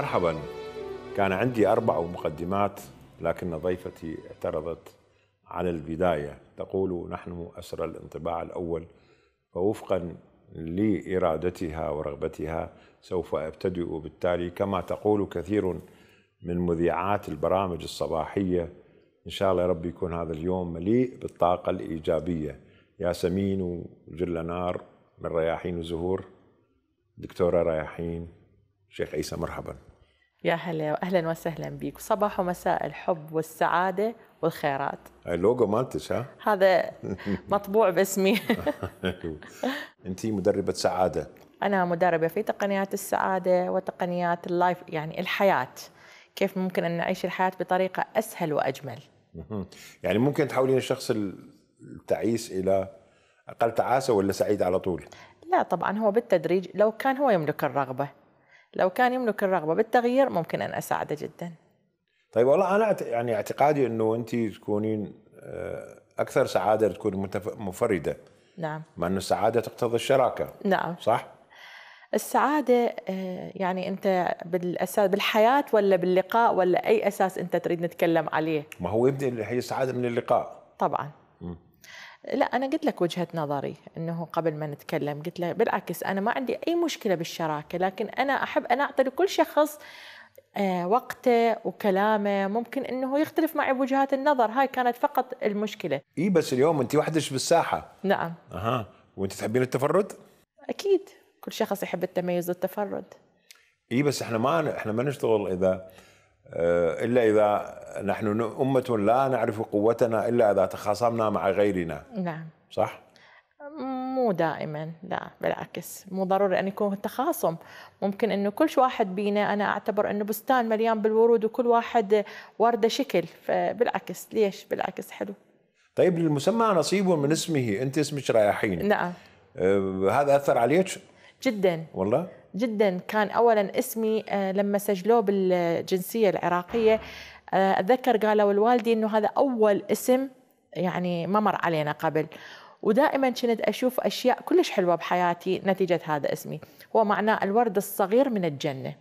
مرحبا كان عندي أربع مقدمات لكن ضيفتي اعترضت على البداية تقول نحن أسرى الانطباع الأول فوفقا لإرادتها ورغبتها سوف أبتدئ بالتالي كما تقول كثير من مذيعات البرامج الصباحية إن شاء الله ربي يكون هذا اليوم مليء بالطاقة الإيجابية ياسمين وجل نار من رياحين وزهور دكتورة رياحين شيخ عيسى مرحبا يا هلا واهلا وسهلا بيك صباح ومساء الحب والسعاده والخيرات اللوجو مالتش ها هذا مطبوع باسمي انت مدربه سعاده انا مدربه في تقنيات السعاده وتقنيات اللايف يعني الحياه كيف ممكن ان نعيش الحياه بطريقه اسهل واجمل يعني ممكن تحولين الشخص التعيس الى اقل تعاسه ولا سعيد على طول لا طبعا هو بالتدريج لو كان هو يملك الرغبه لو كان يملك الرغبه بالتغيير ممكن ان اساعده جدا طيب والله انا يعني اعتقادي انه انت تكونين آه، اكثر سعاده تكون منفرده نعم مع انه السعاده تقتضي الشراكه نعم صح السعادة آه، يعني أنت بالأساس بالحياة ولا باللقاء ولا أي أساس أنت تريد نتكلم عليه؟ ما هو يبدأ هي السعادة من اللقاء طبعا م. لا انا قلت لك وجهه نظري انه قبل ما نتكلم قلت له بالعكس انا ما عندي اي مشكله بالشراكه لكن انا احب ان اعطي لكل شخص آه، وقته وكلامه ممكن انه يختلف معي بوجهات النظر هاي كانت فقط المشكله اي بس اليوم انت وحدك بالساحه نعم اها وانت تحبين التفرد اكيد كل شخص يحب التميز والتفرد اي بس احنا ما احنا ما نشتغل اذا آه، إلا إذا نحن أمة لا نعرف قوتنا إلا إذا تخاصمنا مع غيرنا نعم صح؟ مو دائما لا بالعكس مو ضروري أن يكون التخاصم ممكن أنه كل واحد بينا أنا أعتبر أنه بستان مليان بالورود وكل واحد وردة شكل فبالعكس ليش بالعكس حلو طيب للمسمى نصيب من اسمه أنت اسمك رايحين نعم أه هذا أثر عليك؟ جدا والله جدا كان اولا اسمي آه، لما سجلوه بالجنسيه العراقيه آه، اتذكر قالوا الوالدي انه هذا اول اسم يعني ما مر علينا قبل ودائما كنت اشوف اشياء كلش حلوه بحياتي نتيجه هذا اسمي هو معناه الورد الصغير من الجنه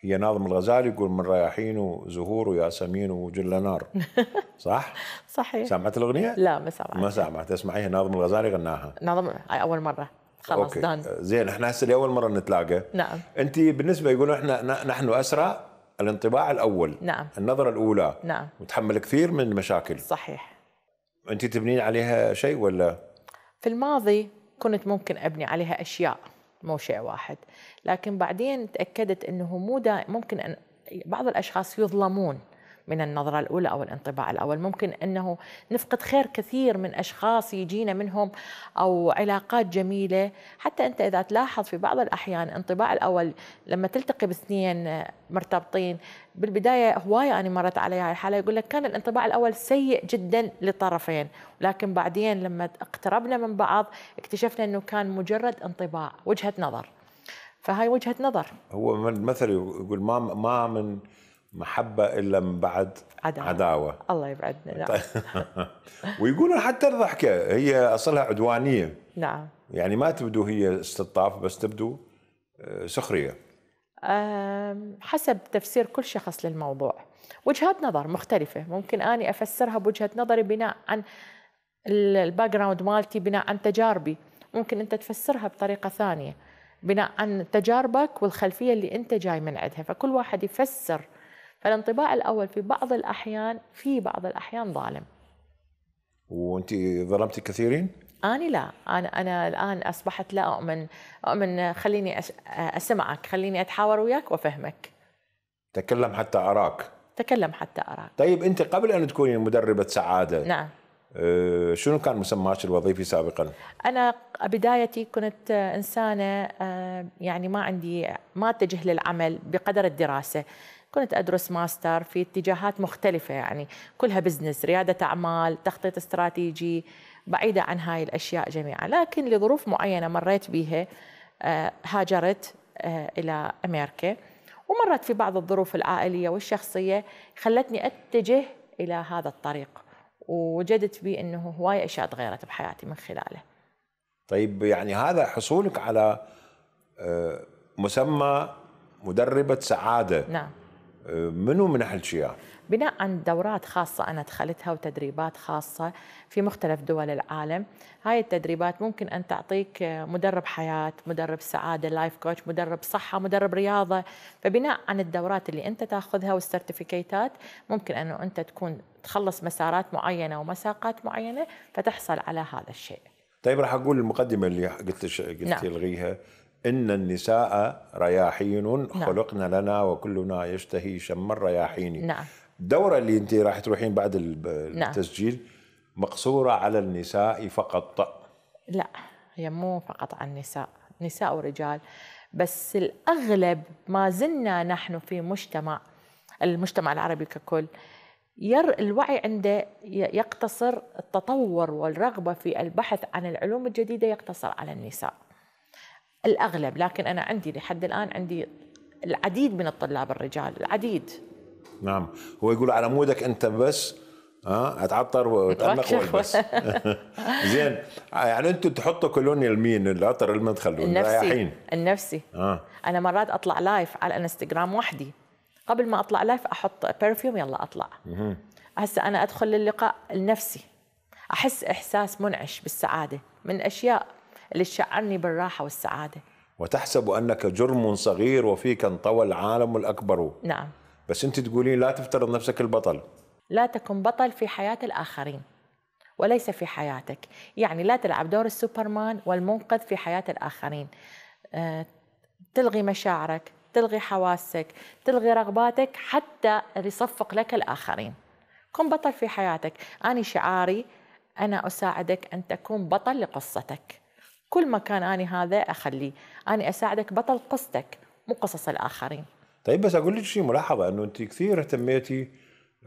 هي ناظم الغزالي يقول من رياحين وزهور وياسمين وجل نار صح؟ صحيح سمعت الاغنيه؟ لا ما سمعت ما سمعت اسمعيها ناظم الغزالي غناها ناظم اول مره خلاص أوكي. دان آه، زين احنا هسه لاول مره نتلاقى نعم انت بالنسبه يقولوا احنا نحن اسرع الانطباع الاول نعم النظره الاولى نعم وتحمل كثير من المشاكل صحيح انت تبنين عليها شيء ولا في الماضي كنت ممكن ابني عليها اشياء مو شيء واحد لكن بعدين تاكدت انه مو ممكن أن بعض الاشخاص يظلمون من النظرة الأولى أو الانطباع الأول ممكن أنه نفقد خير كثير من أشخاص يجينا منهم أو علاقات جميلة حتى أنت إذا تلاحظ في بعض الأحيان الانطباع الأول لما تلتقي باثنين مرتبطين بالبداية هواية أنا مرت علي هاي الحالة يقول لك كان الانطباع الأول سيء جدا للطرفين لكن بعدين لما اقتربنا من بعض اكتشفنا أنه كان مجرد انطباع وجهة نظر فهاي وجهة نظر هو المثل يقول ما ما من محبة إلا من بعد عداوة, عداوة. الله يبعدنا نعم ويقولون حتى الضحكة هي أصلها عدوانية نعم يعني ما تبدو هي استطاف بس تبدو آه، سخرية حسب تفسير كل شخص للموضوع وجهات نظر مختلفة ممكن أني أفسرها بوجهة نظري بناء عن الباك جراوند مالتي بناء عن تجاربي ممكن أنت تفسرها بطريقة ثانية بناء عن تجاربك والخلفية اللي أنت جاي من عندها فكل واحد يفسر فالانطباع الأول في بعض الأحيان في بعض الأحيان ظالم وانت ظلمتي كثيرين؟ أنا لا أنا أنا الآن أصبحت لا أؤمن أؤمن خليني أسمعك خليني أتحاور وياك وأفهمك تكلم حتى أراك تكلم حتى أراك طيب أنت قبل أن تكوني مدربة سعادة نعم آه، شنو كان مسماك الوظيفي سابقا؟ انا بدايتي كنت آه، انسانه آه، يعني ما عندي ما اتجه للعمل بقدر الدراسه، كنت أدرس ماستر في اتجاهات مختلفة يعني كلها بزنس ريادة أعمال تخطيط استراتيجي بعيدة عن هاي الأشياء جميعا لكن لظروف معينة مريت بها آه، هاجرت آه، إلى أمريكا ومرت في بعض الظروف العائلية والشخصية خلتني أتجه إلى هذا الطريق ووجدت بي أنه هواي أشياء تغيرت بحياتي من خلاله طيب يعني هذا حصولك على آه، مسمى مدربة سعادة نعم منو منح شيعة؟ بناء عن دورات خاصة أنا دخلتها وتدريبات خاصة في مختلف دول العالم هاي التدريبات ممكن أن تعطيك مدرب حياة مدرب سعادة لايف كوتش مدرب صحة مدرب رياضة فبناء عن الدورات اللي أنت تأخذها والسيرتيفيكيتات ممكن أنه أنت تكون تخلص مسارات معينة ومساقات معينة فتحصل على هذا الشيء طيب راح أقول المقدمة اللي قلت قلت نعم. الغيها إن النساء رياحين نعم. خلقنا لنا وكلنا يشتهي شم الرياحين نعم الدورة اللي أنت راح تروحين بعد نعم. التسجيل مقصورة على النساء فقط لا هي مو فقط عن النساء نساء ورجال بس الأغلب ما زلنا نحن في مجتمع المجتمع العربي ككل ير الوعي عنده يقتصر التطور والرغبة في البحث عن العلوم الجديدة يقتصر على النساء الاغلب لكن انا عندي لحد الان عندي العديد من الطلاب الرجال العديد نعم هو يقول على مودك انت بس ها اتعطر واتعمق بس زين يعني انتم تحطوا كولونيال مين العطر اللي ما النفسي رايحين. النفسي آه. انا مرات اطلع لايف على الانستغرام وحدي قبل ما اطلع لايف احط برفيوم يلا اطلع هسه انا ادخل للقاء النفسي احس احساس منعش بالسعاده من اشياء اللي تشعرني بالراحة والسعادة وتحسب أنك جرم صغير وفيك انطوى العالم الأكبر نعم بس أنت تقولين لا تفترض نفسك البطل لا تكن بطل في حياة الآخرين وليس في حياتك يعني لا تلعب دور السوبرمان والمنقذ في حياة الآخرين آه، تلغي مشاعرك تلغي حواسك تلغي رغباتك حتى يصفق لك الآخرين كن بطل في حياتك أنا شعاري أنا أساعدك أن تكون بطل لقصتك كل مكان اني هذا أخليه اني أساعدك بطل قصتك مو قصص الآخرين طيب بس أقول لك شيء ملاحظة أنه أنت كثير اهتميتي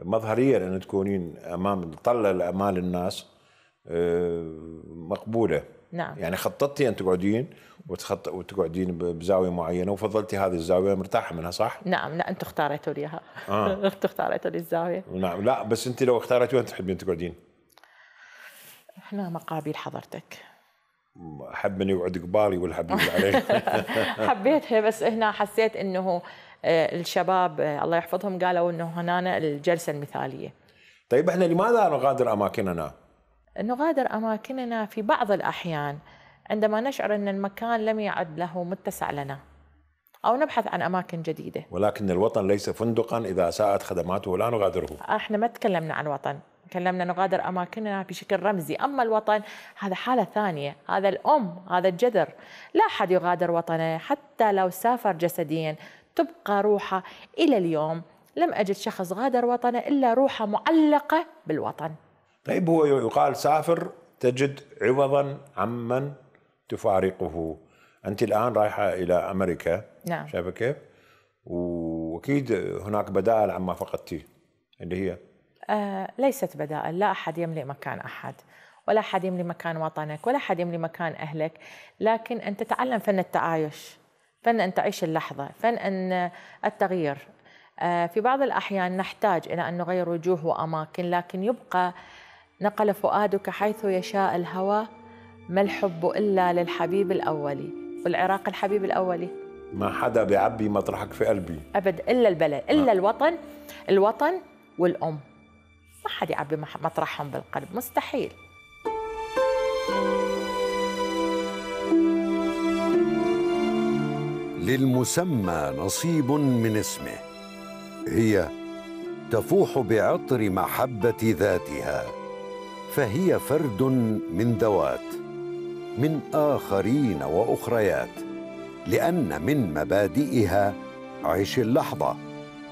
مظهريا أن تكونين أمام طلة أمال الناس آه، مقبولة نعم يعني خططتي أن تقعدين وتخط... وتقعدين بزاويه معينه وفضلتي هذه الزاويه مرتاحه منها صح؟ نعم لا انت اختاريتوا لي اياها آه. انت اختاريتوا لي الزاويه نعم لا بس انت لو اختاريتي وين تحبين تقعدين؟ احنا مقابل حضرتك حبني وعد قبالي ولا حبيبي عليه حبيتها بس هنا حسيت انه آه، الشباب آه، الله يحفظهم قالوا انه هنا الجلسه المثاليه طيب احنا لماذا نغادر اماكننا نغادر اماكننا في بعض الاحيان عندما نشعر ان المكان لم يعد له متسع لنا او نبحث عن اماكن جديده ولكن الوطن ليس فندقا اذا اساءت خدماته لا نغادره احنا ما تكلمنا عن وطن كلمنا نغادر أماكننا بشكل رمزي أما الوطن هذا حالة ثانية هذا الأم هذا الجذر لا أحد يغادر وطنه حتى لو سافر جسديا تبقى روحه إلى اليوم لم أجد شخص غادر وطنه إلا روحه معلقة بالوطن طيب هو يقال سافر تجد عوضا عمن تفارقه أنت الآن رايحة إلى أمريكا نعم شايفة كيف؟ وأكيد هناك بدائل عما فقدتيه اللي هي آه، ليست بدائل لا أحد يملي مكان أحد ولا أحد يملي مكان وطنك ولا أحد يملي مكان أهلك لكن أن تتعلم فن التعايش فن أن تعيش اللحظة فن أن آه، التغيير آه، في بعض الأحيان نحتاج إلى أن نغير وجوه وأماكن لكن يبقى نقل فؤادك حيث يشاء الهوى ما الحب إلا للحبيب الأولي والعراق الحبيب الأولي ما حدا بيعبي مطرحك في قلبي أبد إلا البلد إلا الوطن الوطن والأم ما حد يعبي مطرحهم بالقلب مستحيل للمسمى نصيب من اسمه هي تفوح بعطر محبه ذاتها فهي فرد من ذوات من اخرين واخريات لان من مبادئها عيش اللحظه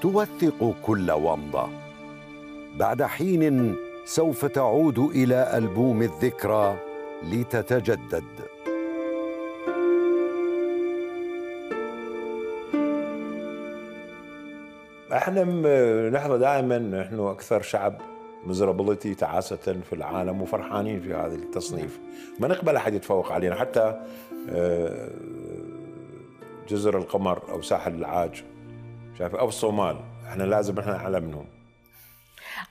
توثق كل ومضه بعد حين سوف تعود الى البوم الذكرى لتتجدد احنا نحظى دائما نحن اكثر شعب مزربلتي تعاسة في العالم وفرحانين في هذا التصنيف ما نقبل أحد يتفوق علينا حتى آه، جزر القمر أو ساحل العاج شايف أو الصومال احنا لازم احنا أعلى منهم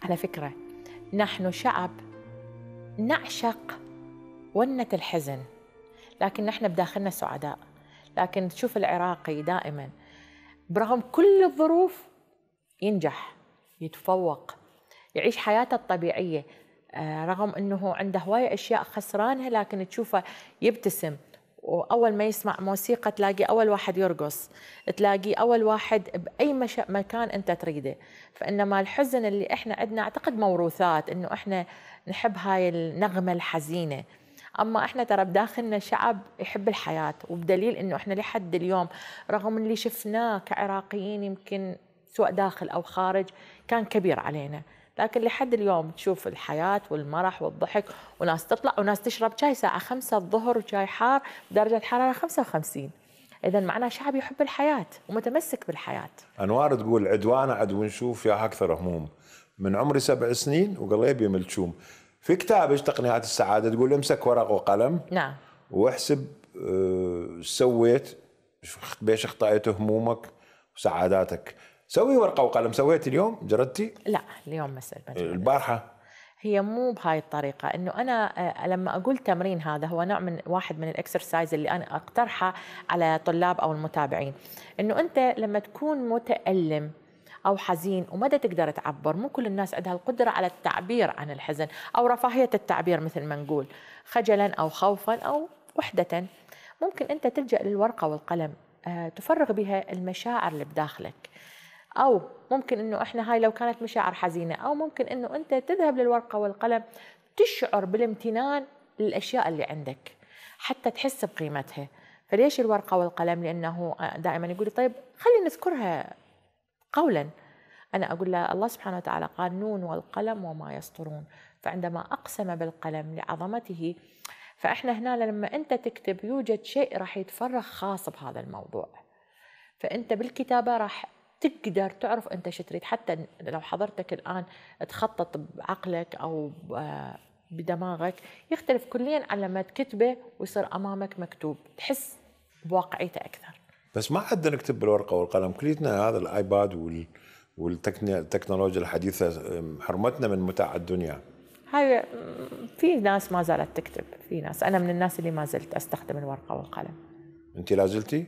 على فكرة نحن شعب نعشق ونة الحزن لكن نحن بداخلنا سعداء لكن تشوف العراقي دائما برغم كل الظروف ينجح يتفوق يعيش حياته الطبيعية آه، رغم أنه عنده هواية أشياء خسرانها لكن تشوفه يبتسم واول ما يسمع موسيقى تلاقي اول واحد يرقص تلاقي اول واحد باي مكان انت تريده فانما الحزن اللي احنا عندنا اعتقد موروثات انه احنا نحب هاي النغمه الحزينه اما احنا ترى بداخلنا شعب يحب الحياه وبدليل انه احنا لحد اليوم رغم اللي شفناه كعراقيين يمكن سواء داخل او خارج كان كبير علينا لكن لحد اليوم تشوف الحياة والمرح والضحك وناس تطلع وناس تشرب شاي الساعة خمسة الظهر وشاي حار درجة حرارة 55 إذا معناه شعب يحب الحياة ومتمسك بالحياة أنوار تقول عدوانا عدو نشوف يا أكثر هموم من عمري سبع سنين وقليبي ملتشوم في ايش تقنيات السعادة تقول امسك ورق وقلم نعم واحسب آه، سويت بيش اخطأت همومك وسعاداتك سوي ورقه وقلم سويت اليوم جردتي لا اليوم ما البارحه هي مو بهاي الطريقة إنه أنا آه، لما أقول تمرين هذا هو نوع من واحد من الإكسرسايز اللي أنا أقترحه على طلاب أو المتابعين إنه أنت لما تكون متألم او حزين وما تقدر تعبر مو كل الناس عندها القدره على التعبير عن الحزن او رفاهيه التعبير مثل ما نقول خجلا او خوفا او وحده ممكن انت تلجا للورقه والقلم آه، تفرغ بها المشاعر اللي بداخلك او ممكن انه احنا هاي لو كانت مشاعر حزينه او ممكن انه انت تذهب للورقه والقلم تشعر بالامتنان للاشياء اللي عندك حتى تحس بقيمتها فليش الورقه والقلم لانه آه، دائما يقول طيب خلينا نذكرها قولا انا اقول له الله سبحانه وتعالى قال نون والقلم وما يسطرون فعندما اقسم بالقلم لعظمته فاحنا هنا لما انت تكتب يوجد شيء راح يتفرغ خاص بهذا الموضوع فانت بالكتابه راح تقدر تعرف انت شو تريد حتى لو حضرتك الان تخطط بعقلك او آه، بدماغك يختلف كليا عن لما تكتبه ويصير امامك مكتوب تحس بواقعيته اكثر بس ما حد نكتب بالورقه والقلم كليتنا هذا الايباد وال والتكنولوجيا الحديثه حرمتنا من متاع الدنيا هاي في ناس ما زالت تكتب في ناس انا من الناس اللي ما زلت استخدم الورقه والقلم انت لا زلتي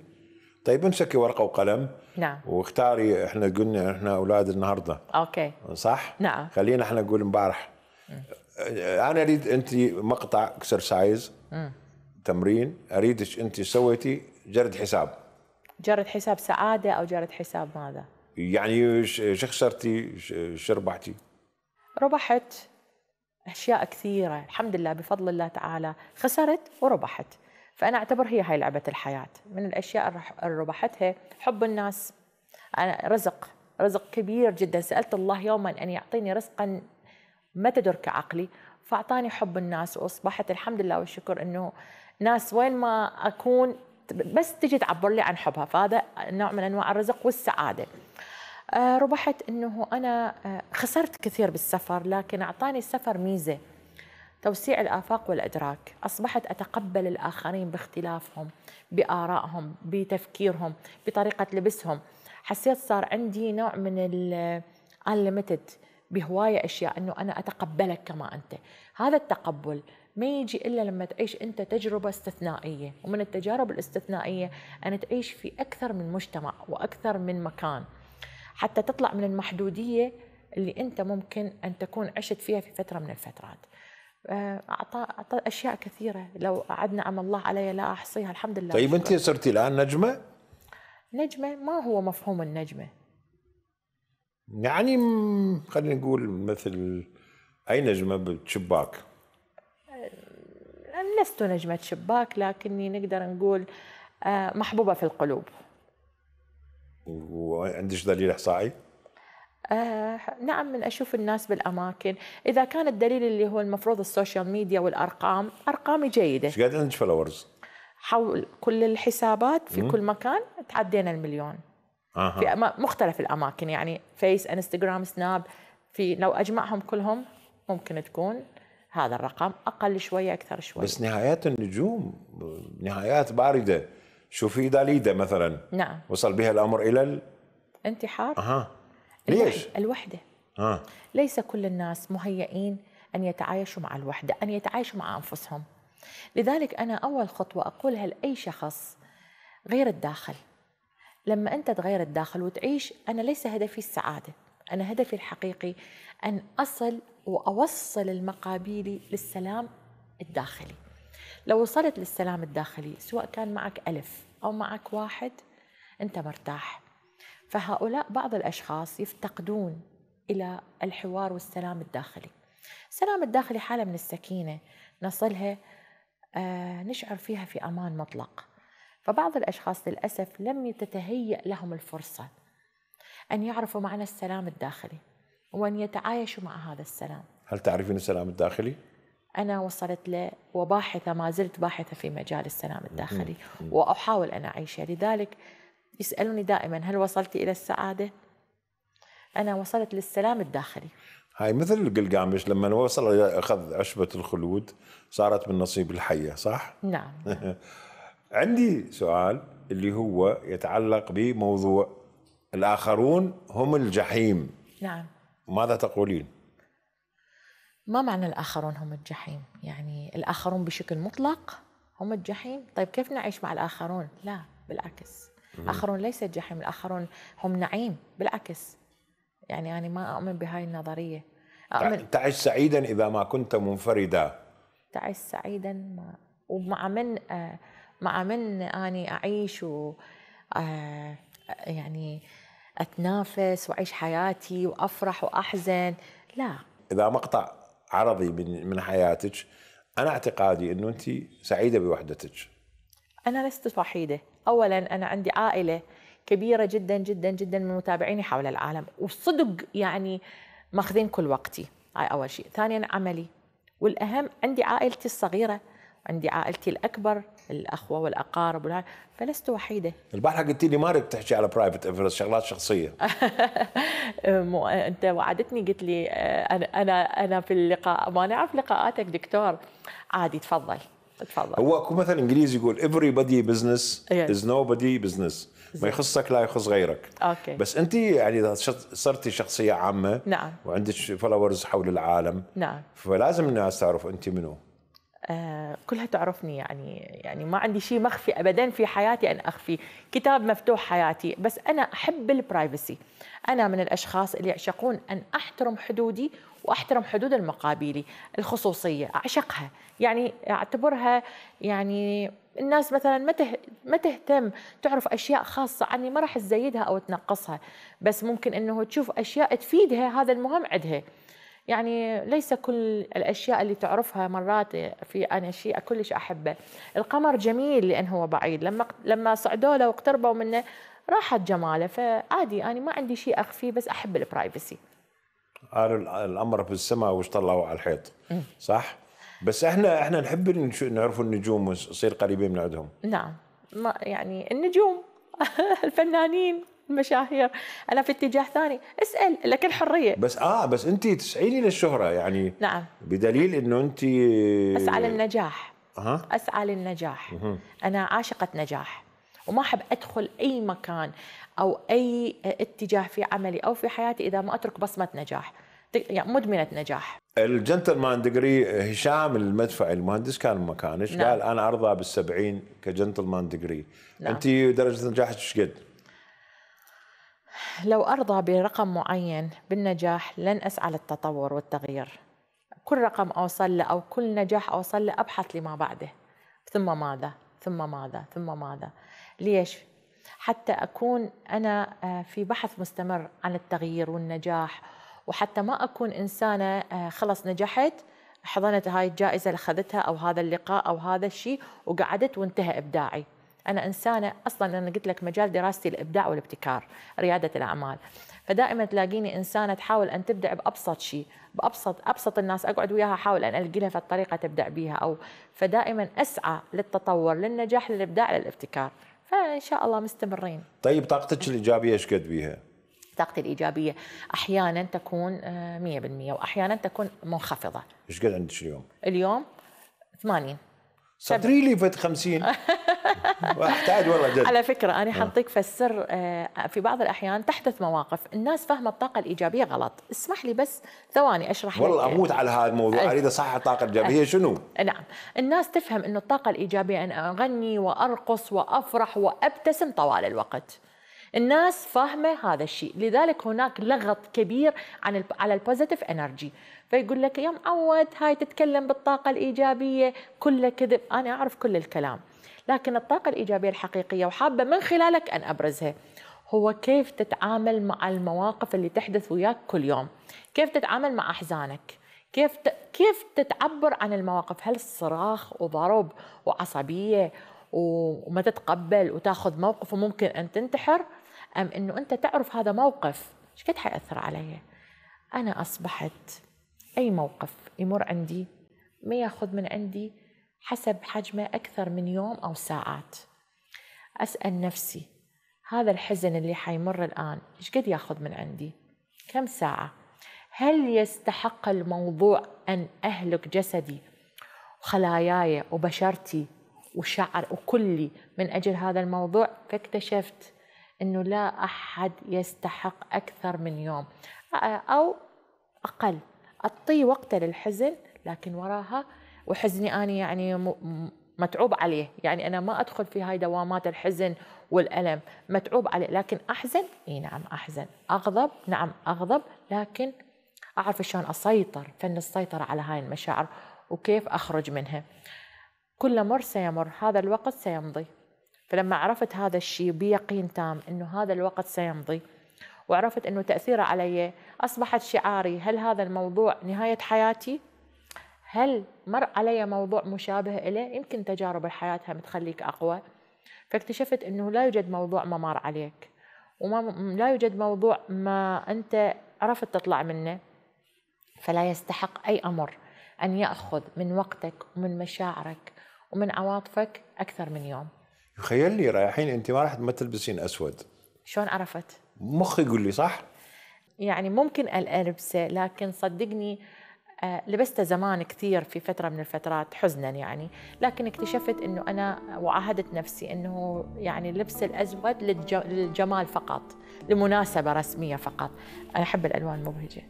طيب امسكي ورقه وقلم نعم واختاري احنا قلنا احنا اولاد النهارده اوكي صح؟ نعم خلينا احنا نقول امبارح انا اريد انت مقطع اكسرسايز تمرين اريدك انت سويتي جرد حساب جرد حساب سعاده او جرد حساب ماذا؟ يعني شو خسرتي؟ شو ربحتي؟ ربحت اشياء كثيره الحمد لله بفضل الله تعالى خسرت وربحت فانا اعتبر هي هاي لعبه الحياه من الاشياء اللي ربحتها حب الناس أنا رزق رزق كبير جدا سالت الله يوما ان يعطيني رزقا ما تدرك عقلي فاعطاني حب الناس واصبحت الحمد لله والشكر انه ناس وين ما اكون بس تجي تعبر لي عن حبها فهذا نوع من انواع الرزق والسعاده آه، ربحت انه انا آه، خسرت كثير بالسفر لكن اعطاني السفر ميزه توسيع الآفاق والإدراك أصبحت أتقبل الآخرين باختلافهم بآرائهم بتفكيرهم بطريقة لبسهم حسيت صار عندي نوع من ال unlimited بهواية أشياء أنه أنا أتقبلك كما أنت هذا التقبل ما يجي إلا لما تعيش أنت تجربة استثنائية ومن التجارب الاستثنائية أن تعيش في أكثر من مجتمع وأكثر من مكان حتى تطلع من المحدودية اللي أنت ممكن أن تكون عشت فيها في فترة من الفترات آه، اعطى اعطى اشياء كثيره لو اعد نعم الله علي لا احصيها الحمد لله طيب انت صرتي الان نجمه؟ نجمه ما هو مفهوم النجمه؟ يعني خلينا نقول مثل اي نجمه بشباك آه، لست نجمه شباك لكني نقدر نقول آه، محبوبه في القلوب وعندك دليل احصائي؟ آه نعم من أشوف الناس بالأماكن إذا كان الدليل اللي هو المفروض السوشيال ميديا والأرقام أرقامي جيدة ايش قاعد عندك فلورز؟ حول كل الحسابات في مم. كل مكان تعدينا المليون آه. في مختلف الأماكن يعني فيس انستغرام سناب في لو أجمعهم كلهم ممكن تكون هذا الرقم أقل شوية أكثر شوية بس نهايات النجوم نهايات باردة شوفي داليدا مثلا نعم وصل بها الأمر إلى ال... انتحار أها ليش؟ الوحدة آه. ليس كل الناس مهيئين أن يتعايشوا مع الوحدة أن يتعايشوا مع أنفسهم لذلك أنا أول خطوة أقولها لأي شخص غير الداخل لما أنت تغير الداخل وتعيش أنا ليس هدفي السعادة أنا هدفي الحقيقي أن أصل وأوصل المقابيلي للسلام الداخلي لو وصلت للسلام الداخلي سواء كان معك ألف أو معك واحد أنت مرتاح فهؤلاء بعض الأشخاص يفتقدون إلى الحوار والسلام الداخلي السلام الداخلي حالة من السكينة نصلها آه، نشعر فيها في أمان مطلق فبعض الأشخاص للأسف لم تتهيأ لهم الفرصة أن يعرفوا معنى السلام الداخلي وأن يتعايشوا مع هذا السلام هل تعرفين السلام الداخلي؟ أنا وصلت له وباحثة ما زلت باحثة في مجال السلام الداخلي وأحاول أن أعيشه لذلك يسألوني دائما هل وصلت إلى السعادة؟ أنا وصلت للسلام الداخلي هاي مثل القلقامش لما وصل أخذ عشبة الخلود صارت من نصيب الحية صح؟ نعم عندي سؤال اللي هو يتعلق بموضوع الآخرون هم الجحيم نعم ماذا تقولين؟ ما معنى الآخرون هم الجحيم؟ يعني الآخرون بشكل مطلق هم الجحيم طيب كيف نعيش مع الآخرون؟ لا بالعكس آخرون ليس جحيم الآخرون هم نعيم بالعكس يعني أنا ما أؤمن بهاي النظرية أؤمن تعش سعيدا إذا ما كنت منفردا تعش سعيدا ما ومع من آه مع من أني أعيش و آه يعني أتنافس وأعيش حياتي وأفرح وأحزن لا إذا مقطع عرضي من من حياتك أنا اعتقادي أنه أنت سعيدة بوحدتك أنا لست وحيدة اولا انا عندي عائله كبيره جدا جدا جدا من متابعيني حول العالم وصدق يعني ماخذين كل وقتي هاي اول شيء ثانيا عملي والاهم عندي عائلتي الصغيره عندي عائلتي الاكبر الاخوه والاقارب فلست وحيده البارحه قلت لي ما اريد تحكي على برايفت ايفرست شغلات شخصيه مو انت وعدتني قلت لي آه، انا انا في اللقاء ما نعرف لقاءاتك دكتور عادي تفضل تفضل هو اكو مثل انجليزي يقول افري بدي بزنس از نو بدي بزنس ما يخصك لا يخص غيرك اوكي بس انت يعني اذا صرتي شخصيه عامه نعم وعندك فولورز حول العالم نعم فلازم الناس تعرف انت منو آه كلها تعرفني يعني يعني ما عندي شيء مخفي ابدا في حياتي ان اخفي كتاب مفتوح حياتي بس انا احب البرايفسي انا من الاشخاص اللي يعشقون ان احترم حدودي واحترم حدود المقابيلي الخصوصيه اعشقها يعني اعتبرها يعني الناس مثلا ما تهتم تعرف اشياء خاصه عني ما راح تزيدها او تنقصها بس ممكن انه تشوف اشياء تفيدها هذا المهم عندها يعني ليس كل الاشياء اللي تعرفها مرات في انا شيء كلش احبه القمر جميل لانه هو بعيد لما لما صعدوا له واقتربوا منه راحت جماله فعادي انا ما عندي شيء اخفيه بس احب البرايفسي قالوا القمر السماء وش طلعوا على الحيط صح بس احنا احنا نحب نعرف النجوم ونصير قريبين من عندهم نعم ما يعني النجوم الفنانين المشاهير انا في اتجاه ثاني اسال لك الحريه بس اه بس انت تسعيني للشهره يعني نعم بدليل انه انت اسعى للنجاح اها اسعى للنجاح انا عاشقه نجاح وما أحب أدخل أي مكان أو أي اتجاه في عملي أو في حياتي إذا ما أترك بصمة نجاح يعني مدمنة نجاح الجنتلمان ديجري هشام المدفعي المهندس كان مكانك نعم. قال أنا أرضى بالسبعين كجنتلمان ديجري نعم. أنت درجة نجاحك ايش قد؟ لو أرضى برقم معين بالنجاح لن أسعى للتطور والتغيير كل رقم أوصل له أو كل نجاح أوصل له أبحث لما بعده ثم ماذا ثم ماذا ثم ماذا ليش؟ حتى أكون أنا آه، في بحث مستمر عن التغيير والنجاح وحتى ما أكون إنسانة آه، خلص نجحت حضنت هاي الجائزة اللي أخذتها أو هذا اللقاء أو هذا الشيء وقعدت وانتهى إبداعي أنا إنسانة أصلا أنا قلت لك مجال دراستي الإبداع والابتكار ريادة الأعمال فدائما تلاقيني إنسانة تحاول أن تبدع بأبسط شيء بأبسط أبسط الناس أقعد وياها أحاول أن ألقي لها الطريقة تبدع بيها أو فدائما أسعى للتطور للنجاح للإبداع للابتكار فان شاء الله مستمرين طيب طاقتك الايجابيه ايش قد بيها؟ طاقتي الايجابيه احيانا تكون 100% آه، واحيانا تكون منخفضه. ايش قد عندك اليوم؟ اليوم 80 صدري لي فت 50 واحتاج والله جد على فكره انا آه. حنطيك في السر آه، في بعض الاحيان تحدث مواقف الناس فاهمه الطاقه الايجابيه غلط اسمح لي بس ثواني اشرح والله لك. اموت على هذا الموضوع اريد اصحح الطاقه الايجابيه شنو نعم الناس تفهم انه الطاقه الايجابيه ان اغني وارقص وافرح وابتسم طوال الوقت الناس فاهمه هذا الشيء لذلك هناك لغط كبير عن على البوزيتيف انرجي فيقول لك يا معود هاي تتكلم بالطاقه الايجابيه كله كذب انا اعرف كل الكلام لكن الطاقة الإيجابية الحقيقية وحابة من خلالك أن أبرزها هو كيف تتعامل مع المواقف اللي تحدث وياك كل يوم كيف تتعامل مع أحزانك كيف ت... كيف تتعبر عن المواقف هل صراخ وضرب وعصبية وما تتقبل وتاخذ موقف وممكن أن تنتحر أم أنه أنت تعرف هذا موقف ايش قد حيأثر علي أنا أصبحت أي موقف يمر عندي ما ياخذ من عندي حسب حجمه أكثر من يوم أو ساعات أسأل نفسي هذا الحزن اللي حيمر الآن إيش قد ياخذ من عندي كم ساعة هل يستحق الموضوع أن أهلك جسدي وخلاياي وبشرتي وشعر وكلي من أجل هذا الموضوع فاكتشفت أنه لا أحد يستحق أكثر من يوم أو أقل أعطيه وقته للحزن لكن وراها وحزني أنا يعني متعوب عليه يعني أنا ما أدخل في هاي دوامات الحزن والألم متعوب عليه لكن أحزن إي نعم أحزن أغضب نعم أغضب لكن أعرف شلون أسيطر فن السيطرة على هاي المشاعر وكيف أخرج منها كل مر سيمر هذا الوقت سيمضي فلما عرفت هذا الشيء بيقين تام انه هذا الوقت سيمضي وعرفت انه تاثيره علي اصبحت شعاري هل هذا الموضوع نهايه حياتي هل مر علي موضوع مشابه له يمكن تجارب حياتها متخليك أقوى فاكتشفت أنه لا يوجد موضوع ما مر عليك وما لا يوجد موضوع ما أنت عرفت تطلع منه فلا يستحق أي أمر أن يأخذ من وقتك ومن مشاعرك ومن عواطفك أكثر من يوم تخيل لي رايحين أنت ما راح ما تلبسين أسود شلون عرفت؟ مخي يقول لي صح؟ يعني ممكن البسه لكن صدقني آه، لبسته زمان كثير في فترة من الفترات حزنا يعني لكن اكتشفت أنه أنا وعاهدت نفسي أنه يعني اللبس الأزود للجمال فقط لمناسبة رسمية فقط أنا أحب الألوان المبهجة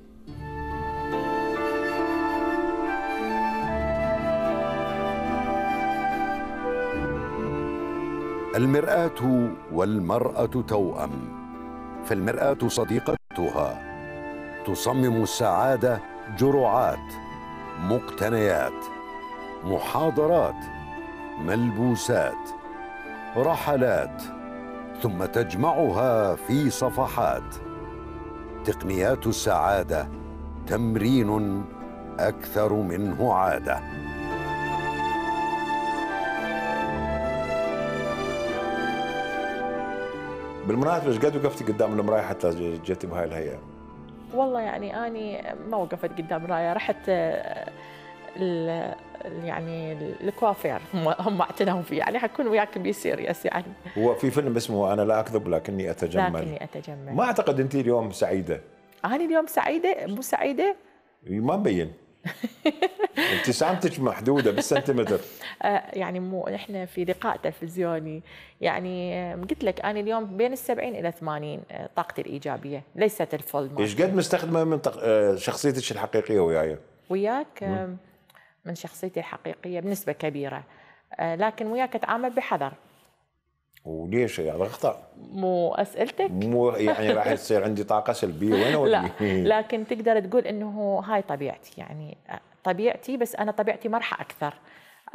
المرآة والمرأة توأم فالمرآة صديقتها تصمم السعادة جرعات مقتنيات محاضرات ملبوسات رحلات ثم تجمعها في صفحات تقنيات السعاده تمرين اكثر منه عاده بالمناسبه ايش قد وقفتي قدام المرايه حتى جيتي بهاي الهيئه والله يعني أني ما وقفت قدام راية رحت آه، يعني الكوافير هم اعتنوا فيه يعني حكون وياك بي سيريس يعني هو في فيلم اسمه انا لا اكذب لكني اتجمل لكني اتجمل ما اعتقد انت اليوم سعيده انا اليوم سعيده مو سعيده ما مبين ابتسامتك محدوده بالسنتيمتر آه، يعني مو احنا في لقاء تلفزيوني يعني قلت لك انا اليوم بين ال 70 الى 80 آه، طاقتي الايجابيه ليست الفول ايش قد مستخدمه من آه، شخصيتك الحقيقيه وياي؟ وياك من شخصيتي الحقيقيه بنسبه كبيره لكن وياك اتعامل بحذر وليش هذا يعني؟ خطا مو اسئلتك مو يعني راح تصير عندي طاقه سلبيه وانا لا لكن تقدر تقول انه هاي طبيعتي يعني طبيعتي بس انا طبيعتي مرحه اكثر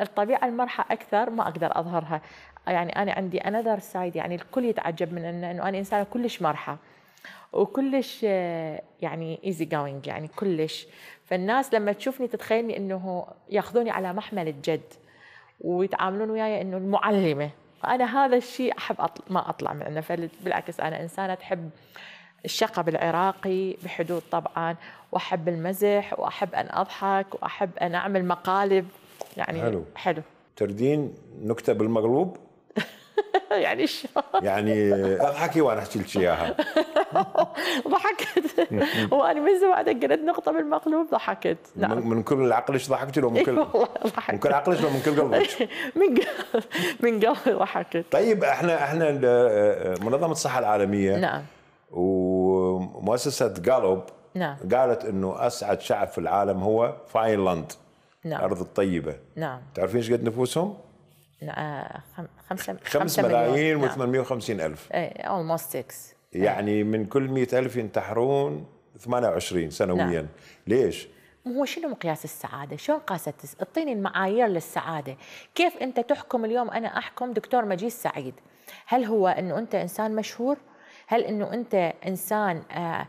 الطبيعه المرحه اكثر ما اقدر اظهرها يعني انا عندي انذر سايد يعني الكل يتعجب من انه, إنه انا انسانه كلش مرحه وكلش يعني ايزي جوينج يعني كلش فالناس لما تشوفني تتخيلني انه ياخذوني على محمل الجد ويتعاملون وياي انه المعلمه فانا هذا الشيء احب أطلع ما اطلع منه بالعكس انا انسانه تحب الشقة بالعراقي بحدود طبعا واحب المزح واحب ان اضحك واحب ان اعمل مقالب يعني حلو حلو تردين نكته بالمقلوب يعني شو يعني اضحكي وانا احكي لك اياها ضحكت وانا من زمان قلت نقطه بالمقلوب ضحكت نعم من كل عقلك ضحكت لو من كل من كل عقلك لو من كل قلبك من من قلبي ضحكت طيب احنا احنا آه، منظمه الصحه العالميه نعم ومؤسسه جالوب نعم قالت انه اسعد شعب في العالم هو فاينلاند نعم الارض الطيبه نعم تعرفين ايش قد نفوسهم؟ خمسة 5 ملايين نعم. و850 ألف اي اولموست 6 يعني من كل 100 ألف ينتحرون 28 سنويا نعم. ليش؟ هو شنو مقياس السعاده؟ شلون قاست؟ اعطيني المعايير للسعاده، كيف انت تحكم اليوم انا احكم دكتور مجيد سعيد؟ هل هو انه انت انسان مشهور؟ هل انه انت انسان آه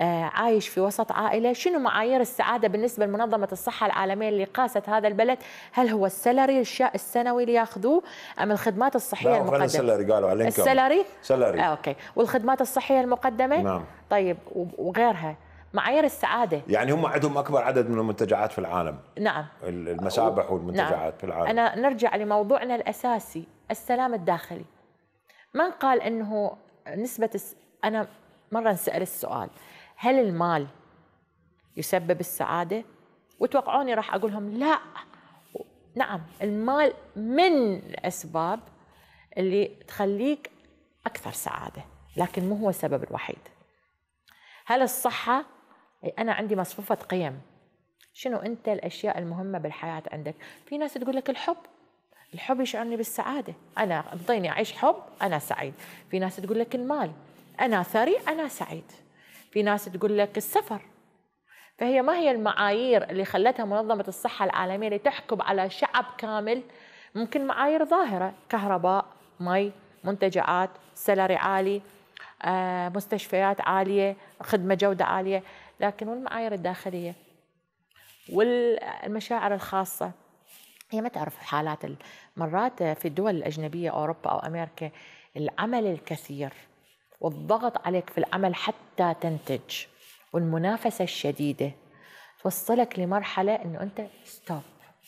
آه، عايش في وسط عائله شنو معايير السعاده بالنسبه لمنظمه الصحه العالميه اللي قاست هذا البلد هل هو السلري السنوي اللي ياخذوه ام الخدمات الصحيه المقدمه السلري قالوا السلري سلري آه اوكي والخدمات الصحيه المقدمه نعم طيب وغيرها معايير السعاده يعني هم عندهم اكبر عدد من المنتجعات في العالم نعم المسابح والمنتجعات نعم. في العالم انا نرجع لموضوعنا الاساسي السلام الداخلي من قال انه نسبه الس... انا مره نسال السؤال هل المال يسبب السعادة؟ وتوقعوني راح أقول لهم لا نعم المال من الأسباب اللي تخليك أكثر سعادة لكن مو هو السبب الوحيد هل الصحة؟ أنا عندي مصفوفة قيم شنو أنت الأشياء المهمة بالحياة عندك؟ في ناس تقول لك الحب الحب يشعرني بالسعادة أنا أعطيني أعيش حب أنا سعيد في ناس تقول لك المال أنا ثري أنا سعيد في ناس تقول لك السفر فهي ما هي المعايير اللي خلتها منظمة الصحة العالمية لتحكم على شعب كامل ممكن معايير ظاهرة كهرباء مي منتجعات سلري عالي آه، مستشفيات عالية خدمة جودة عالية لكن والمعايير الداخلية والمشاعر الخاصة هي ما تعرف حالات مرات في الدول الأجنبية أوروبا أو أمريكا العمل الكثير والضغط عليك في العمل حتى تنتج والمنافسة الشديدة توصلك لمرحلة انه انت ستوب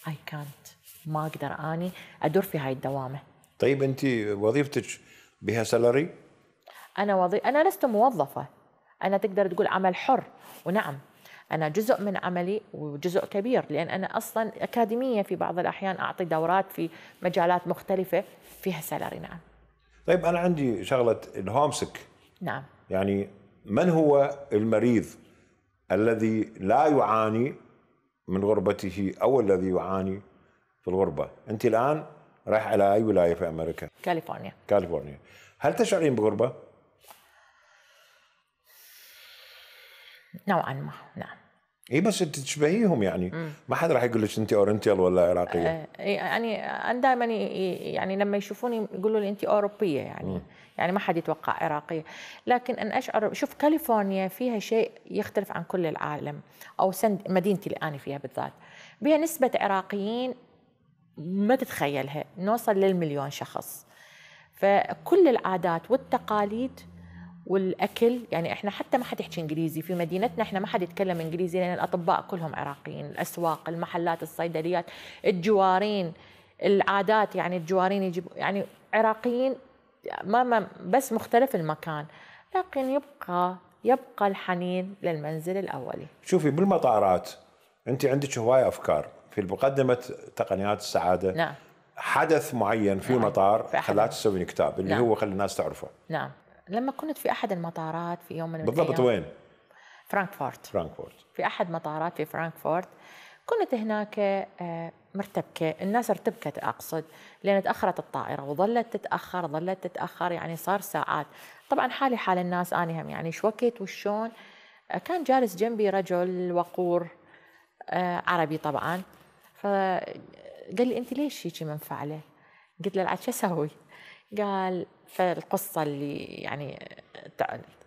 اي كانت ما اقدر اني ادور في هاي الدوامة طيب انت وظيفتك بها سالري؟ انا وظي... انا لست موظفة انا تقدر تقول عمل حر ونعم انا جزء من عملي وجزء كبير لان انا اصلا اكاديميه في بعض الاحيان اعطي دورات في مجالات مختلفه فيها سالري نعم طيب انا عندي شغله الهومسك نعم يعني من هو المريض الذي لا يعاني من غربته او الذي يعاني في الغربه انت الان رايح على اي ولايه في امريكا كاليفورنيا كاليفورنيا هل تشعرين بغربه نوعا ما نعم اي بس انت تشبهيهم يعني مم. ما حد راح يقول لك انت اورنتال ولا عراقيه آه إيه، يعني انا دائما يعني لما يشوفوني يقولوا لي انت اوروبيه يعني مم. يعني ما حد يتوقع عراقيه لكن ان اشعر شوف كاليفورنيا فيها شيء يختلف عن كل العالم او سند مدينتي اللي انا فيها بالذات بها نسبه عراقيين ما تتخيلها نوصل للمليون شخص فكل العادات والتقاليد والاكل يعني احنا حتى ما حد يحكي انجليزي في مدينتنا احنا ما حد يتكلم انجليزي لان الاطباء كلهم عراقيين الاسواق المحلات الصيدليات الجوارين العادات يعني الجوارين يجيبوا يعني عراقيين ما, ما بس مختلف المكان لكن يبقى يبقى الحنين للمنزل الاولي شوفي بالمطارات انت عندك هوايه افكار في مقدمه تقنيات السعاده نعم حدث معين في نعم. مطار خلاك تسوي كتاب اللي نعم. هو خلي الناس تعرفه نعم لما كنت في احد المطارات في يوم من بالضبط وين؟ فرانكفورت فرانكفورت في احد مطارات في فرانكفورت كنت هناك آه، مرتبكه الناس ارتبكت اقصد لان تاخرت الطائره وظلت تتاخر ظلت تتاخر يعني صار ساعات طبعا حالي حال الناس اني هم يعني وقت وشون آه، كان جالس جنبي رجل وقور آه، عربي طبعا فقال لي انت ليش هيك منفعله قلت له شو اسوي قال فالقصة اللي يعني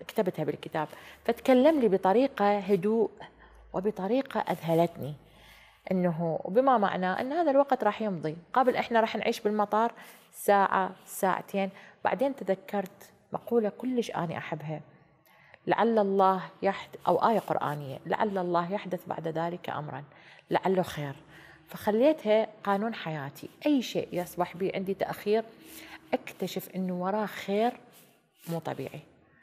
كتبتها بالكتاب فتكلم لي بطريقة هدوء وبطريقة أذهلتني انه بما معناه ان هذا الوقت راح يمضي قبل احنا راح نعيش بالمطار ساعة ساعتين بعدين تذكرت مقولة كلش أنا أحبها لعل الله يحد أو آية قرآنية لعل الله يحدث بعد ذلك أمرا لعله خير فخليتها قانون حياتي أي شيء يصبح بي عندي تأخير اكتشف انه وراه خير مو طبيعي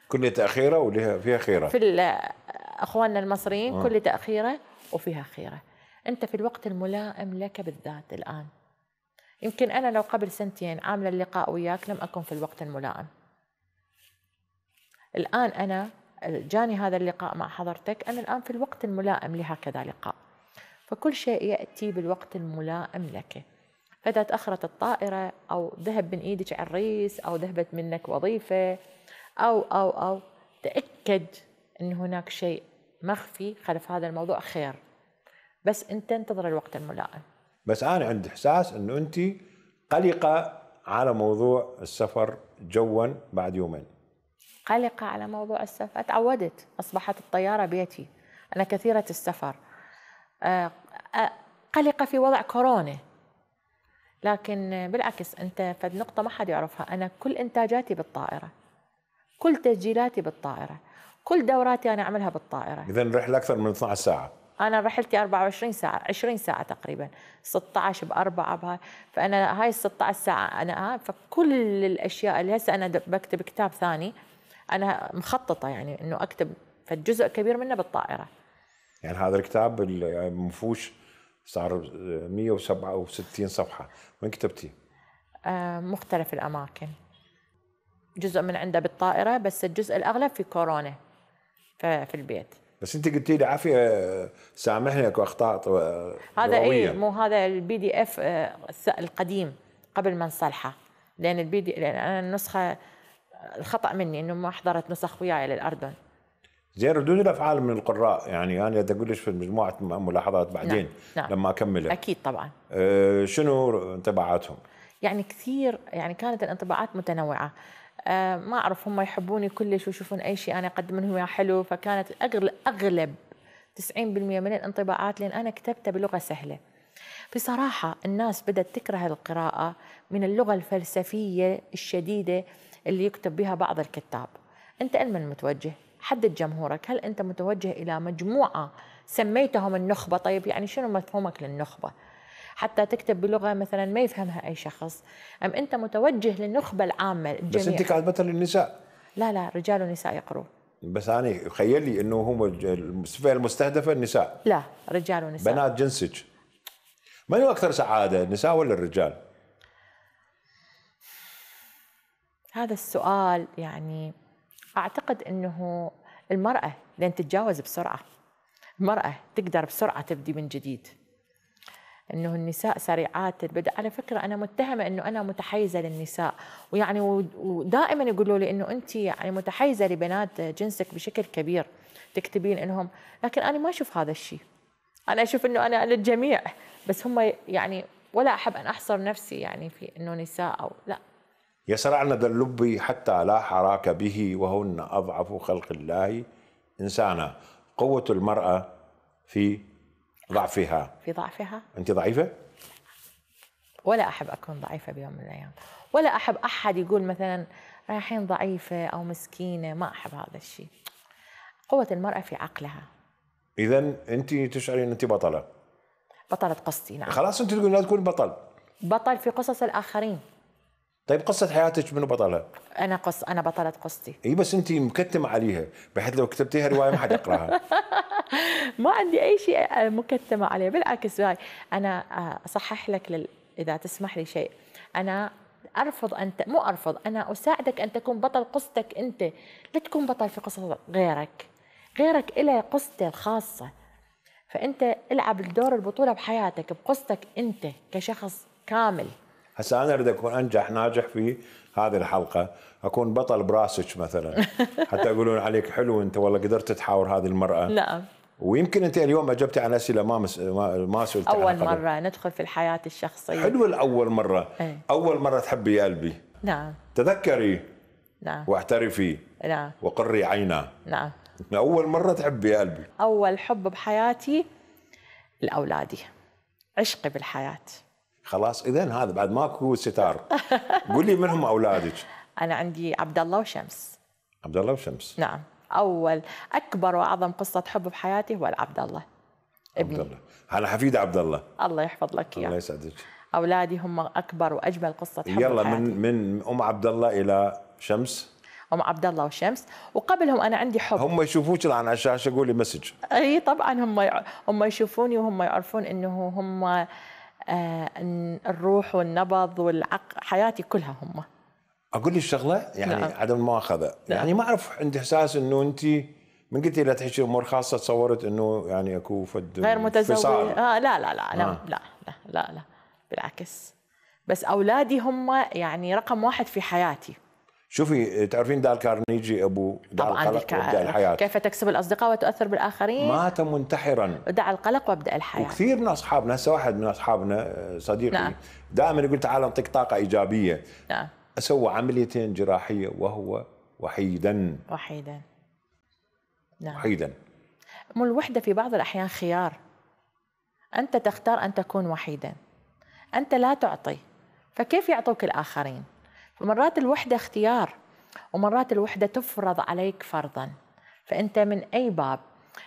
كل تاخيره ولها فيها خيره في اخواننا المصريين آه. كل تاخيره وفيها خيره انت في الوقت الملائم لك بالذات الان يمكن انا لو قبل سنتين عامله اللقاء وياك لم اكن في الوقت الملائم الان انا جاني هذا اللقاء مع حضرتك انا الان في الوقت الملائم لهكذا لقاء فكل شيء ياتي بالوقت الملائم لك فإذا تأخرت الطائرة أو ذهب من إيدك عريس أو ذهبت منك وظيفة أو أو أو تأكد أن هناك شيء مخفي خلف هذا الموضوع خير بس أنت انتظر الوقت الملائم بس أنا عندي إحساس أنه أنت قلقة على موضوع السفر جوا بعد يومين قلقة على موضوع السفر تعودت أصبحت الطيارة بيتي أنا كثيرة السفر آه، آه، قلقة في وضع كورونا لكن بالعكس انت فد نقطه ما حد يعرفها انا كل انتاجاتي بالطائره كل تسجيلاتي بالطائره كل دوراتي انا اعملها بالطائره اذا الرحله اكثر من 12 ساعه انا رحلتي 24 ساعه 20 ساعه تقريبا 16 باربعه بهاي فانا هاي ال 16 ساعه انا فكل الاشياء اللي هسه انا بكتب كتاب ثاني انا مخططه يعني انه اكتب فجزء كبير منه بالطائره يعني هذا الكتاب يعني منفوش صار 167 آه، صفحه وين كتبتي آه، مختلف الاماكن جزء من عنده بالطائره بس الجزء الاغلب في كورونا في البيت بس انت قلتي لي عافيه آه، سامحني اكو اخطاء هذا اي مو هذا البي دي اف القديم قبل ما نصلحه لان البي دي لان انا النسخه الخطا مني انه ما حضرت نسخ وياي للاردن زين ردود الافعال من القراء يعني انا اقول في مجموعه ملاحظات بعدين نعم. نعم. لما اكمل اكيد طبعا أه شنو انطباعاتهم؟ يعني كثير يعني كانت الانطباعات متنوعه أه ما اعرف هم يحبوني كلش ويشوفون اي شيء انا اقدم لهم يا حلو فكانت اغلب 90% من الانطباعات لان انا كتبتها بلغه سهله بصراحه الناس بدات تكره القراءه من اللغه الفلسفيه الشديده اللي يكتب بها بعض الكتاب انت المن متوجه حدد جمهورك هل أنت متوجه إلى مجموعة سميتهم النخبة طيب يعني شنو مفهومك للنخبة حتى تكتب بلغة مثلا ما يفهمها أي شخص أم أنت متوجه للنخبة العامة الجميع. بس أنت كاتبة للنساء لا لا رجال ونساء يقرون بس أنا يخيل لي أنه هم الفئة المستهدفة النساء لا رجال ونساء بنات جنسج من هو أكثر سعادة النساء ولا الرجال؟ هذا السؤال يعني اعتقد انه المراه لين تتجاوز بسرعه المراه تقدر بسرعه تبدي من جديد انه النساء سريعات البدء على فكره انا متهمه انه انا متحيزه للنساء ويعني ودائما يقولوا لي انه انت يعني متحيزه لبنات جنسك بشكل كبير تكتبين انهم لكن انا ما اشوف هذا الشيء انا اشوف انه انا للجميع بس هم يعني ولا احب ان احصر نفسي يعني في انه نساء او لا يسرعن ذا اللب حتى لا حراك به وهن أضعف خلق الله إنسانا قوة المرأة في ضعفها في ضعفها أنت ضعيفة؟ ولا أحب أكون ضعيفة بيوم من الأيام ولا أحب أحد يقول مثلا رايحين ضعيفة أو مسكينة ما أحب هذا الشيء قوة المرأة في عقلها إذا أنت تشعرين أن أنت بطلة بطلة قصتي نعم خلاص أنت تقول لا تكون بطل بطل في قصص الآخرين طيب قصة حياتك منو بطلها؟ أنا قص أنا بطلة قصتي. إي بس أنت مكتمة عليها بحيث لو كتبتيها رواية ما حد يقراها. ما عندي أي شيء آه، مكتمة عليه بالعكس هاي أنا آه، أصحح لك لل... إذا تسمح لي شيء أنا ارفض ان ت... مو ارفض انا اساعدك ان تكون بطل قصتك انت لا تكون بطل في قصه غيرك غيرك له قصته الخاصه فانت العب دور البطوله بحياتك بقصتك انت كشخص كامل هسا انا اريد اكون انجح ناجح في هذه الحلقه اكون بطل براسك مثلا حتى يقولون عليك حلو انت والله قدرت تحاور هذه المراه نعم ويمكن انت اليوم اجبتي على اسئله ما مس... ما سئلت اول مره ندخل في الحياه الشخصيه حلو الاول مره ايه؟ اول مره تحبي يا قلبي نعم تذكري نعم واعترفي نعم وقري عينا نعم اول مره تحبي يا قلبي اول حب بحياتي لاولادي عشقي بالحياه خلاص اذا هذا بعد ماكو ستار قولي من هم اولادك؟ انا عندي عبد الله وشمس عبد الله وشمس نعم اول اكبر واعظم قصه حب بحياتي هو عبد الله ابني عبد الله انا حفيد عبد الله الله يحفظ لك اياه الله يسعدك اولادي هم اكبر واجمل قصه حب يلا بحياتي. من من ام عبد الله الى شمس ام عبد الله وشمس وقبلهم انا عندي حب هم يشوفوك الان على الشاشه قولي مسج اي طبعا هم هم يشوفوني وهم يعرفون انه هم آه، الروح والنبض والعقل حياتي كلها هم اقول لك شغله يعني نعم. عدم المؤاخذه نعم. يعني ما اعرف عندي احساس انه انت من قلت لا تحكي امور خاصه تصورت انه يعني اكو فد غير متزوجه آه لا لا لا, آه. لا لا لا لا لا بالعكس بس اولادي هم يعني رقم واحد في حياتي شوفي تعرفين دال كارنيجي ابو دار القلق وابدا الحياه كيف تكسب الاصدقاء وتؤثر بالاخرين مات منتحرا دع القلق وابدا الحياه وكثير من اصحابنا هسه واحد من اصحابنا آه، صديقي نعم. دائما يقول تعال نعطيك طاقه ايجابيه نعم سوى عمليتين جراحيه وهو وحيدا وحيدا نعم وحيدا مو الوحده في بعض الاحيان خيار انت تختار ان تكون وحيدا انت لا تعطي فكيف يعطوك الاخرين فمرات الوحدة اختيار ومرات الوحدة تفرض عليك فرضا فأنت من أي باب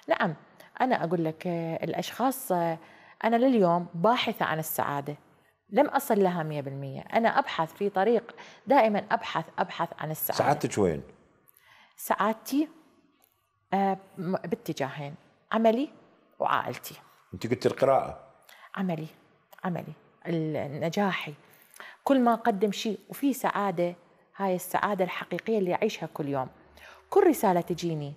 نعم أنا أقول لك آه، الأشخاص آه، أنا لليوم باحثة عن السعادة لم أصل لها 100% أنا أبحث في طريق دائما أبحث أبحث عن السعادة سعادتك وين؟ سعادتي آه، باتجاهين عملي وعائلتي أنت قلت القراءة عملي عملي نجاحي كل ما قدم شيء وفي سعادة هاي السعادة الحقيقية اللي أعيشها كل يوم كل رسالة تجيني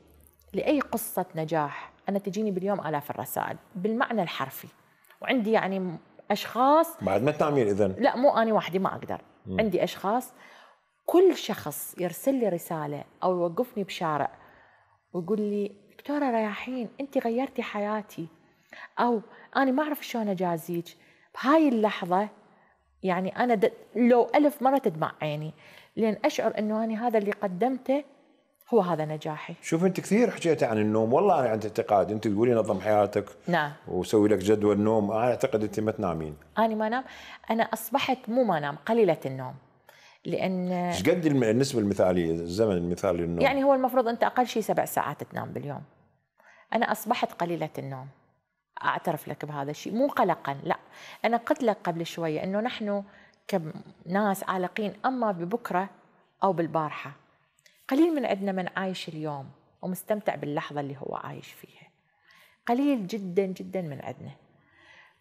لأي قصة نجاح أنا تجيني باليوم آلاف الرسائل بالمعنى الحرفي وعندي يعني أشخاص بعد ما تعمل إذن لا مو أنا وحدي ما أقدر م. عندي أشخاص كل شخص يرسل لي رسالة أو يوقفني بشارع ويقول لي دكتورة رياحين أنت غيرتي حياتي أو أنا ما أعرف شلون أجازيك بهاي اللحظة يعني أنا لو ألف مرة تدمع عيني لأن أشعر أنه أنا هذا اللي قدمته هو هذا نجاحي شوف انت كثير حكيت عن النوم والله انا عندي اعتقاد انت تقولي نظم حياتك نعم وسوي لك جدول نوم انا اعتقد انت ما تنامين انا ما انام انا اصبحت مو ما انام قليله النوم لان ايش قد النسبه المثاليه الزمن المثالي للنوم يعني هو المفروض انت اقل شيء سبع ساعات تنام باليوم انا اصبحت قليله النوم اعترف لك بهذا الشيء مو قلقا لا أنا قلت لك قبل شوية أنه نحن كناس عالقين أما ببكرة أو بالبارحة قليل من عندنا من عايش اليوم ومستمتع باللحظة اللي هو عايش فيها قليل جدا جدا من عندنا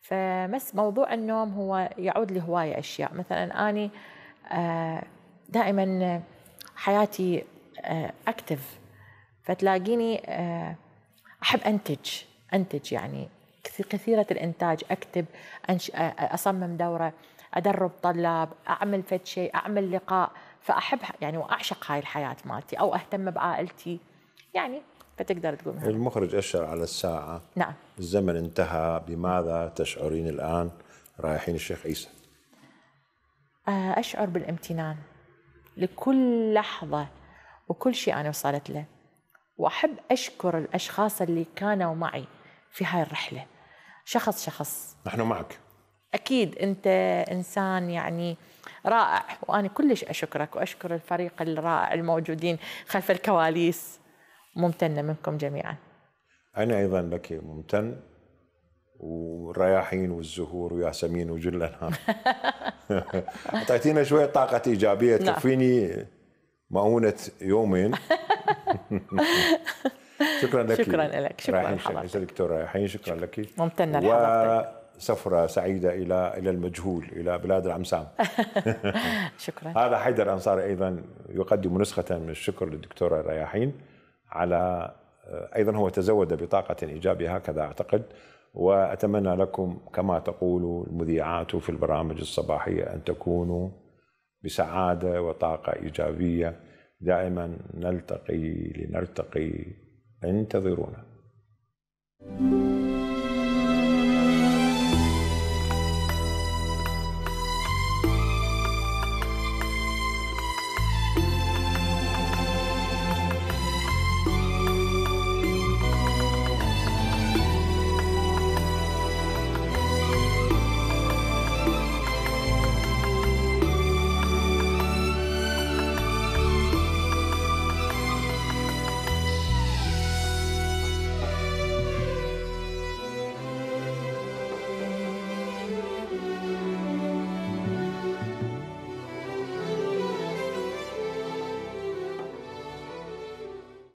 فمس موضوع النوم هو يعود لهواية أشياء مثلا أني آه، دائما حياتي أكتف آه، فتلاقيني آه، أحب أنتج أنتج يعني كثيرة الإنتاج أكتب أنش... أصمم دورة أدرب طلاب أعمل فد شيء أعمل لقاء فأحب يعني وأعشق هاي الحياة مالتي أو أهتم بعائلتي يعني فتقدر تقول المخرج أشر على الساعة نعم الزمن انتهى بماذا تشعرين الآن رايحين الشيخ عيسى آه، أشعر بالامتنان لكل لحظة وكل شيء أنا وصلت له وأحب أشكر الأشخاص اللي كانوا معي في هاي الرحلة شخص شخص نحن معك اكيد انت انسان يعني رائع وانا كلش اشكرك واشكر الفريق الرائع الموجودين خلف الكواليس ممتنه منكم جميعا انا ايضا لك ممتن والرياحين والزهور وياسمين وجل الانهار اعطيتينا شويه طاقه ايجابيه نعم. تكفيني مؤونه يومين شكرا لك شكرا لك شكرا لحضرتك دكتور رايحين شكرا لك ممتنه لحضرتك وسفره سعيدة إلى إلى المجهول إلى بلاد العمسام شكرا هذا حيدر أنصاري أيضا يقدم نسخة من الشكر للدكتورة رياحين على آه، أيضا هو تزود بطاقة إيجابية هكذا أعتقد وأتمنى لكم كما تقول المذيعات في البرامج الصباحية أن تكونوا بسعادة وطاقة إيجابية دائما نلتقي لنرتقي you